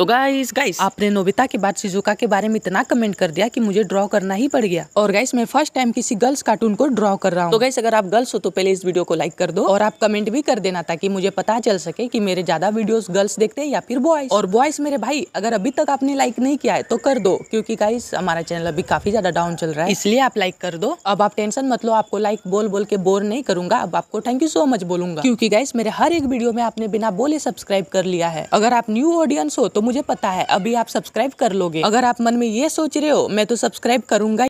तो guys guys आपने Nobita के बाद शिजुका के बारे में इतना कमेंट कर दिया कि मुझे ड्रॉ करना ही पड़ गया और गाइस मैं फर्स्ट टाइम किसी गर्ल्स कार्टून को ड्रॉ कर रहा हूँ तो गाइस अगर आप गर्ल्स हो तो पहले इस वीडियो को लाइक कर दो और आप कमेंट भी कर देना ताकि मुझे पता चल सके की मेरे ज्यादा वीडियो गर्ल्स देखते हैं या फिर बॉयज और बॉयज मेरे भाई अगर अभी तक आपने लाइक नहीं किया है तो कर दो क्यूँकी गाइस हमारा चैनल अभी काफी ज्यादा डाउन चल रहा है इसलिए आप लाइक कर दो अब आप टेंशन मत लो आपको लाइक बोल बोल के बोर नहीं करूंगा अब आपको थैंक यू सो मच बोलूंगा क्यूँकी गाइस मेरे हर एक वीडियो में आपने बिना बोले सब्सक्राइब कर लिया है अगर आप न्यू ऑडियंस हो तो मुझे पता है अभी आप सब्सक्राइब कर लोगे अगर आप मन में ये सोच रहे हो मैं तो सब्सक्राइब करूंगा